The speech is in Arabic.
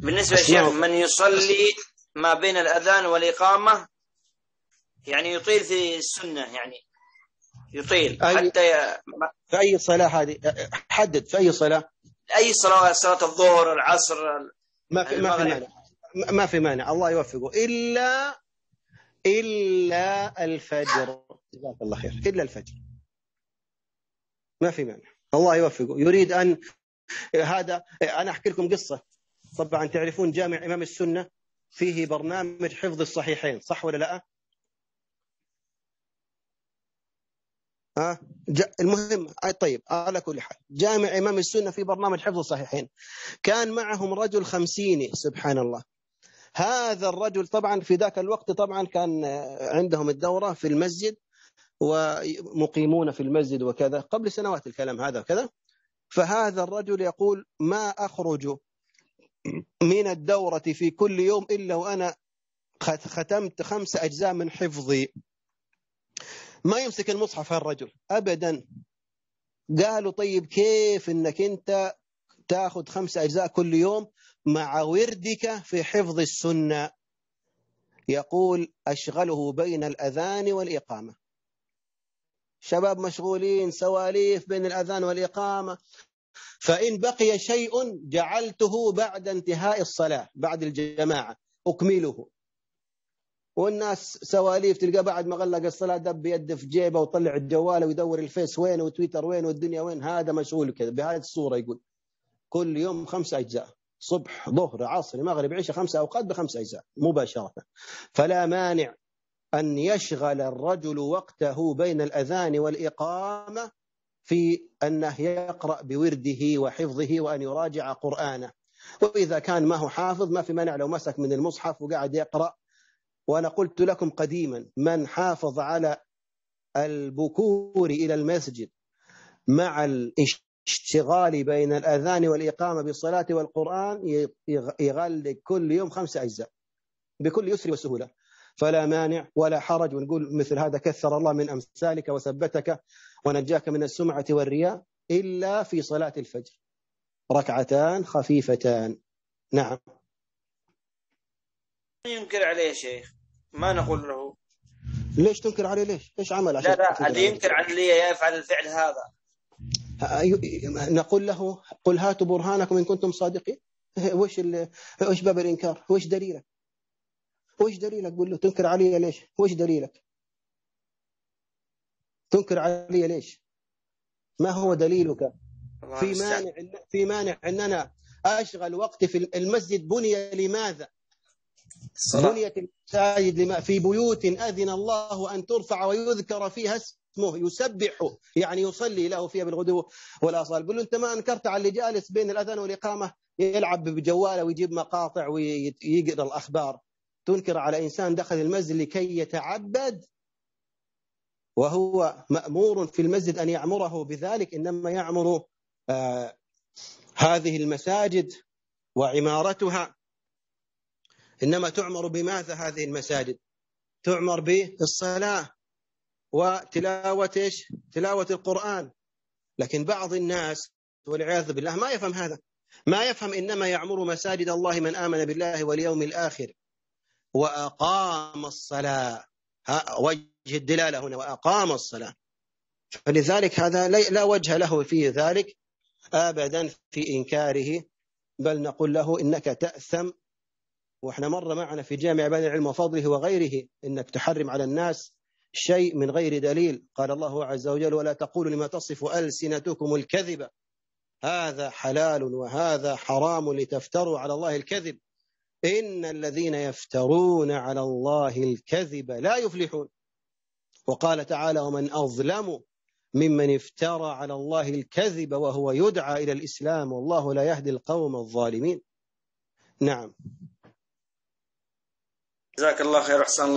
بالنسبة للشيخ من يصلي ما بين الأذان والإقامة يعني يطيل في السنة يعني يطيل أي حتى ي... في أي صلاة هذه حدد في أي صلاة أي صلاة صلاة الظهر العصر ما في ما في مانع ما في مانع الله يوفقه إلا إلا الفجر جزاك الله خير إلا الفجر ما في مانع الله يوفقه يريد أن هذا أنا أحكي لكم قصة طبعا تعرفون جامع إمام السنة فيه برنامج حفظ الصحيحين صح ولا لا ها المهم آه، طيب على كل حال جامع إمام السنة في برنامج حفظ الصحيحين كان معهم رجل خمسيني سبحان الله هذا الرجل طبعا في ذاك الوقت طبعا كان آه، عندهم الدورة في المسجد ومقيمون في المسجد وكذا قبل سنوات الكلام هذا وكذا فهذا الرجل يقول ما أخرج من الدورة في كل يوم إلا وأنا ختمت خمسة أجزاء من حفظي ما يمسك المصحف هالرجل أبدا قالوا طيب كيف أنك أنت تاخذ خمسة أجزاء كل يوم مع وردك في حفظ السنة يقول أشغله بين الأذان والإقامة شباب مشغولين سواليف بين الأذان والإقامة فإن بقي شيء جعلته بعد انتهاء الصلاة بعد الجماعة أكمله والناس سواليف تلقى بعد ما غلق الصلاة دب يده في جيبه وطلع الجوال ويدور الفيس وين وتويتر وين والدنيا وين هذا مشغول كذا بهذه الصورة يقول كل يوم خمسة أجزاء صبح ظهر عصر مغرب عشاء خمسة أوقات بخمس أجزاء مباشرة فلا مانع أن يشغل الرجل وقته بين الأذان والإقامة في أنه يقرأ بورده وحفظه وأن يراجع قرآنه وإذا كان ما هو حافظ ما في مانع لو مسك من المصحف وقعد يقرأ وأنا قلت لكم قديما من حافظ على البكور إلى المسجد مع الاشتغال بين الأذان والإقامة بالصلاة والقرآن يغلق كل يوم خمسة أجزاء بكل يسر وسهولة فلا مانع ولا حرج ونقول مثل هذا كثر الله من أمثالك وثبتك ونجاك من السمعة والرياء إلا في صلاة الفجر ركعتان خفيفتان نعم ينكر عليه شيخ ما نقول له ليش تنكر عليه ليش؟ ايش عمل عشان لا لا هذا ينكر علي يفعل الفعل هذا أيوة، نقول له قل هاتوا برهانكم ان كنتم صادقين وش وش باب الانكار؟ وش دليلك؟ وش دليلك؟ قول له تنكر علي ليش؟ وش دليلك؟ تنكر علي ليش ما هو دليلك في مانع في مانع ان انا اشغل وقتي في المسجد بني لماذا الصلاة. بنيت المساجد لما في بيوت أذن الله أن ترفع ويذكر فيها اسمه يسبح يعني يصلي له فيها بالغدو والآصال له أنت ما أنكرت على اللي جالس بين الأذان والإقامة يلعب بجواله ويجيب مقاطع ويقرأ الأخبار تنكر على إنسان دخل المسجد لكي يتعبد وهو مأمور في المسجد أن يعمره بذلك إنما يعمر آه، هذه المساجد وعمارتها إنما تعمر بماذا هذه المساجد تعمر بالصلاة وتلاوة إيش؟ تلاوة القرآن لكن بعض الناس والعياذ بالله ما يفهم هذا ما يفهم إنما يعمر مساجد الله من آمن بالله واليوم الآخر وأقام الصلاة الدلالة هنا وأقام الصلاة فلذلك هذا لا وجه له في ذلك أبدا في إنكاره بل نقول له إنك تأثم وإحنا مر معنا في جامع بني العلم وفضله وغيره إنك تحرم على الناس شيء من غير دليل قال الله عز وجل ولا تقولوا لما تصف ألسنتكم الكذب هذا حلال وهذا حرام لتفتروا على الله الكذب إن الذين يفترون على الله الكذب لا يفلحون وقال تعالى ومن أظلم ممن افترى على الله الكذب وهو يدعى إلى الإسلام والله لا يهدي القوم الظالمين نعم جزاك الله خير أحسن الله